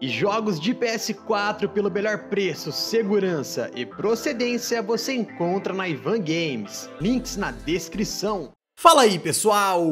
E jogos de PS4 pelo melhor preço, segurança e procedência você encontra na Ivan Games. Links na descrição. Fala aí pessoal,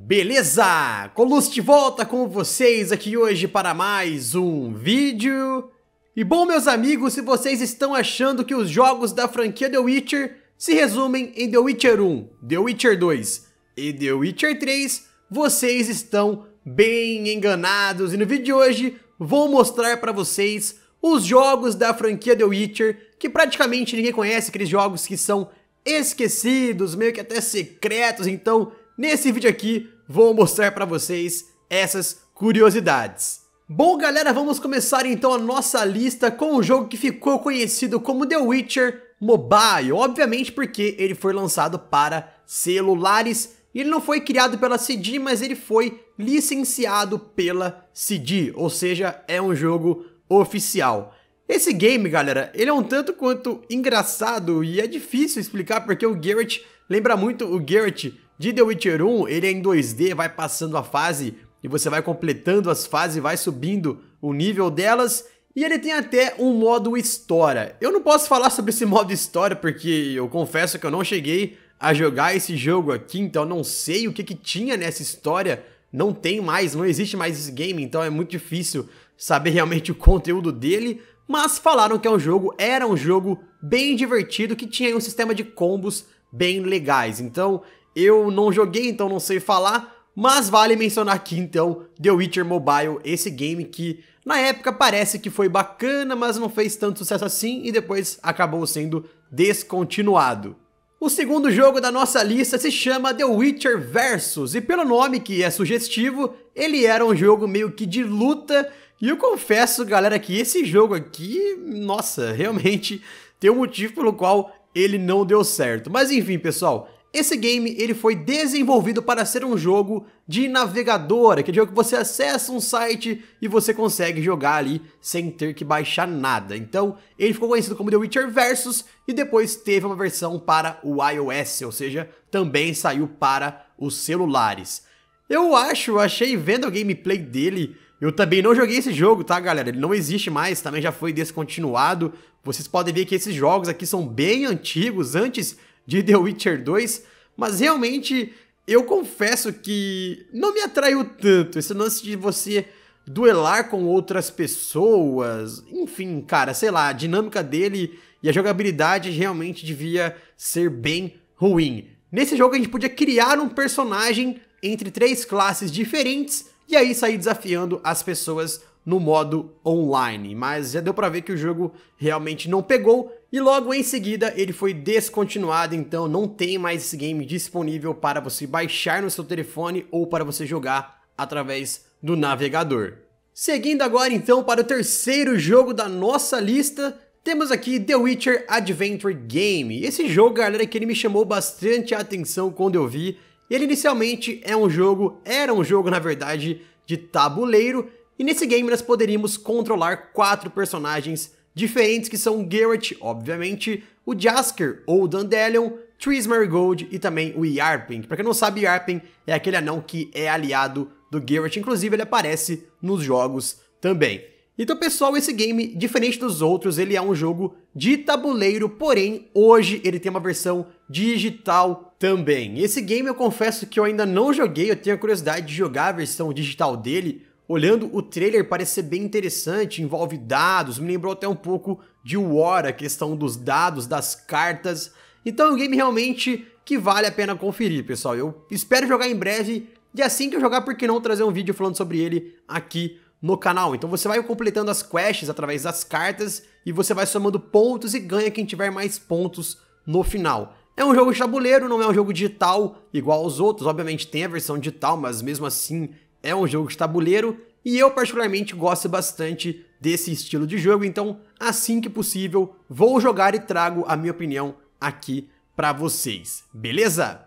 beleza? Colus volta com vocês aqui hoje para mais um vídeo. E bom meus amigos, se vocês estão achando que os jogos da franquia The Witcher se resumem em The Witcher 1, The Witcher 2 e The Witcher 3, vocês estão bem enganados. E no vídeo de hoje vou mostrar para vocês os jogos da franquia The Witcher, que praticamente ninguém conhece, aqueles jogos que são esquecidos, meio que até secretos. Então, nesse vídeo aqui, vou mostrar para vocês essas curiosidades. Bom, galera, vamos começar então a nossa lista com o jogo que ficou conhecido como The Witcher Mobile, obviamente porque ele foi lançado para celulares. Ele não foi criado pela CD, mas ele foi licenciado pela CD, ou seja, é um jogo oficial. Esse game, galera, ele é um tanto quanto engraçado e é difícil explicar porque o Garrett lembra muito o Garrett de The Witcher 1, ele é em 2D, vai passando a fase e você vai completando as fases, vai subindo o nível delas e ele tem até um modo história. Eu não posso falar sobre esse modo história porque eu confesso que eu não cheguei a jogar esse jogo aqui, então não sei o que, que tinha nessa história, não tem mais, não existe mais esse game, então é muito difícil saber realmente o conteúdo dele, mas falaram que é um jogo, era um jogo bem divertido, que tinha um sistema de combos bem legais. Então, eu não joguei, então não sei falar, mas vale mencionar aqui então The Witcher Mobile, esse game que na época parece que foi bacana, mas não fez tanto sucesso assim e depois acabou sendo descontinuado. O segundo jogo da nossa lista se chama The Witcher Versus, e pelo nome que é sugestivo, ele era um jogo meio que de luta, e eu confesso, galera, que esse jogo aqui, nossa, realmente tem um motivo pelo qual ele não deu certo. Mas enfim, pessoal, esse game ele foi desenvolvido para ser um jogo de navegador, um jogo que você acessa um site e você consegue jogar ali sem ter que baixar nada. Então, ele ficou conhecido como The Witcher Versus e depois teve uma versão para o iOS, ou seja, também saiu para os celulares. Eu acho, achei vendo a gameplay dele, eu também não joguei esse jogo, tá, galera? Ele não existe mais, também já foi descontinuado. Vocês podem ver que esses jogos aqui são bem antigos, antes de The Witcher 2, mas realmente eu confesso que não me atraiu tanto esse lance de você duelar com outras pessoas. Enfim, cara, sei lá, a dinâmica dele e a jogabilidade realmente devia ser bem ruim. Nesse jogo a gente podia criar um personagem entre três classes diferentes e aí sair desafiando as pessoas no modo online, mas já deu para ver que o jogo realmente não pegou e logo em seguida ele foi descontinuado, então não tem mais esse game disponível para você baixar no seu telefone ou para você jogar através do navegador. Seguindo agora então para o terceiro jogo da nossa lista, temos aqui The Witcher Adventure Game. Esse jogo, galera, que ele me chamou bastante a atenção quando eu vi. Ele inicialmente é um jogo, era um jogo na verdade, de tabuleiro, e nesse game nós poderíamos controlar quatro personagens diferentes que são o Garrett, obviamente, o Jasker ou o Dandelion, Tris Marigold e também o Yarping Para quem não sabe, Yarpin é aquele anão que é aliado do Garrett, inclusive ele aparece nos jogos também. Então, pessoal, esse game, diferente dos outros, ele é um jogo de tabuleiro, porém, hoje ele tem uma versão digital também. Esse game, eu confesso que eu ainda não joguei, eu tenho curiosidade de jogar a versão digital dele, olhando o trailer, parece ser bem interessante, envolve dados, me lembrou até um pouco de War, a questão dos dados, das cartas. Então é um game realmente que vale a pena conferir, pessoal. Eu espero jogar em breve e é assim que eu jogar, por que não trazer um vídeo falando sobre ele aqui no canal. Então você vai completando as quests através das cartas e você vai somando pontos e ganha quem tiver mais pontos no final. É um jogo de tabuleiro, não é um jogo digital igual aos outros. Obviamente tem a versão digital, mas mesmo assim é um jogo de tabuleiro e eu particularmente gosto bastante desse estilo de jogo, então assim que possível vou jogar e trago a minha opinião aqui para vocês, beleza?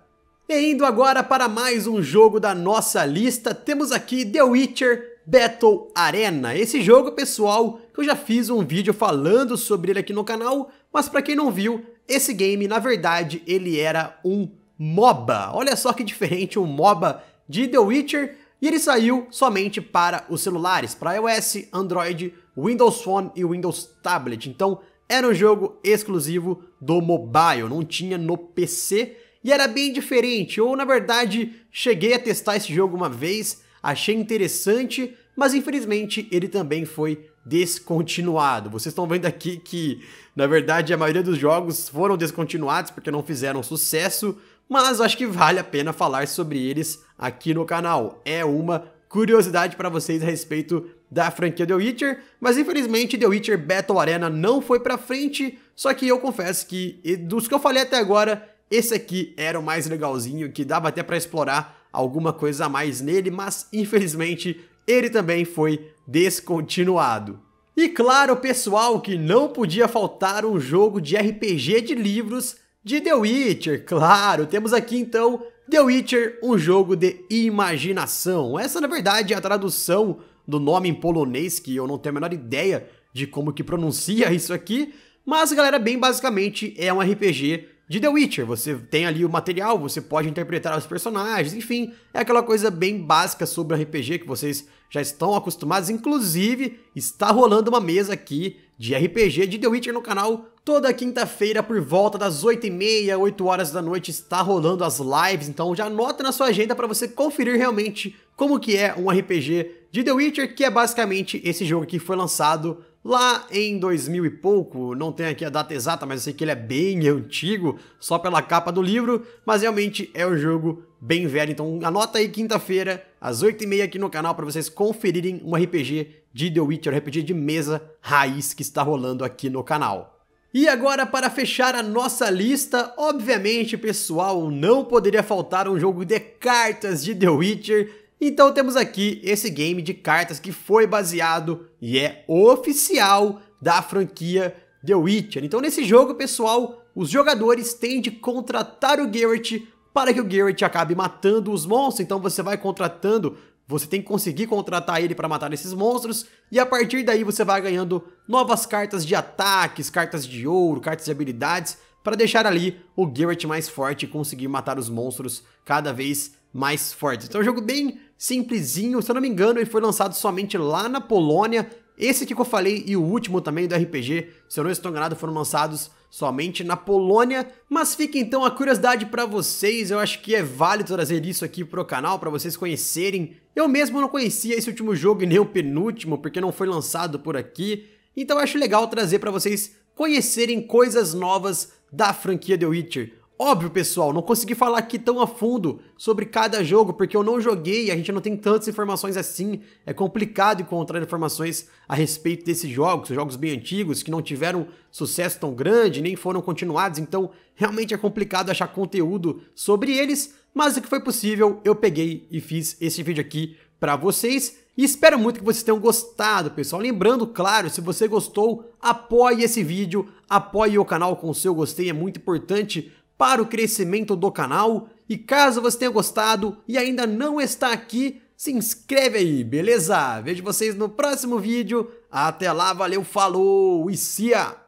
E indo agora para mais um jogo da nossa lista, temos aqui The Witcher Battle Arena. Esse jogo, pessoal, que eu já fiz um vídeo falando sobre ele aqui no canal, mas para quem não viu, esse game, na verdade, ele era um MOBA. Olha só que diferente um MOBA de The Witcher, e ele saiu somente para os celulares, para iOS, Android, Windows Phone e Windows Tablet. Então era um jogo exclusivo do mobile, não tinha no PC e era bem diferente. Eu, na verdade, cheguei a testar esse jogo uma vez, achei interessante, mas infelizmente ele também foi descontinuado. Vocês estão vendo aqui que, na verdade, a maioria dos jogos foram descontinuados porque não fizeram sucesso, mas acho que vale a pena falar sobre eles aqui no canal. É uma curiosidade para vocês a respeito da franquia The Witcher, mas infelizmente The Witcher Battle Arena não foi para frente, só que eu confesso que dos que eu falei até agora, esse aqui era o mais legalzinho, que dava até para explorar alguma coisa a mais nele, mas infelizmente ele também foi descontinuado. E claro, pessoal, que não podia faltar um jogo de RPG de livros de The Witcher. Claro, temos aqui então The Witcher, um jogo de imaginação. Essa, na verdade, é a tradução do nome em polonês, que eu não tenho a menor ideia de como que pronuncia isso aqui. Mas, galera, bem basicamente é um RPG de The Witcher. Você tem ali o material, você pode interpretar os personagens, enfim, é aquela coisa bem básica sobre RPG que vocês já estão acostumados. Inclusive, está rolando uma mesa aqui de RPG de The Witcher no canal toda quinta-feira por volta das 8h30, 8 horas da noite está rolando as lives, então já anota na sua agenda para você conferir realmente como que é um RPG de The Witcher, que é basicamente esse jogo que foi lançado Lá em 2000 e pouco, não tenho aqui a data exata, mas eu sei que ele é bem antigo, só pela capa do livro, mas realmente é um jogo bem velho. Então anota aí quinta-feira, às 8h30 aqui no canal, para vocês conferirem um RPG de The Witcher, um RPG de mesa raiz que está rolando aqui no canal. E agora, para fechar a nossa lista, obviamente, pessoal, não poderia faltar um jogo de cartas de The Witcher então temos aqui esse game de cartas que foi baseado e é oficial da franquia The Witcher. Então nesse jogo, pessoal, os jogadores têm de contratar o Geralt para que o Geralt acabe matando os monstros. Então você vai contratando, você tem que conseguir contratar ele para matar esses monstros e a partir daí você vai ganhando novas cartas de ataques, cartas de ouro, cartas de habilidades para deixar ali o Geralt mais forte e conseguir matar os monstros cada vez mais fortes. Então é um jogo bem simplesinho, se eu não me engano, ele foi lançado somente lá na Polônia. Esse aqui que eu falei e o último também do RPG, se eu não estou enganado, foram lançados somente na Polônia. Mas fica então a curiosidade para vocês, eu acho que é válido trazer isso aqui pro canal para vocês conhecerem. Eu mesmo não conhecia esse último jogo e nem o penúltimo, porque não foi lançado por aqui. Então eu acho legal trazer para vocês conhecerem coisas novas da franquia The Witcher. Óbvio, pessoal, não consegui falar aqui tão a fundo sobre cada jogo, porque eu não joguei e a gente não tem tantas informações assim. É complicado encontrar informações a respeito desses jogos, jogos bem antigos, que não tiveram sucesso tão grande, nem foram continuados, então realmente é complicado achar conteúdo sobre eles, mas o que foi possível eu peguei e fiz esse vídeo aqui para vocês. E espero muito que vocês tenham gostado, pessoal. Lembrando, claro, se você gostou, apoie esse vídeo, apoie o canal com o seu gostei, é muito importante para o crescimento do canal. E caso você tenha gostado e ainda não está aqui, se inscreve aí, beleza? Vejo vocês no próximo vídeo. Até lá, valeu, falou e cia!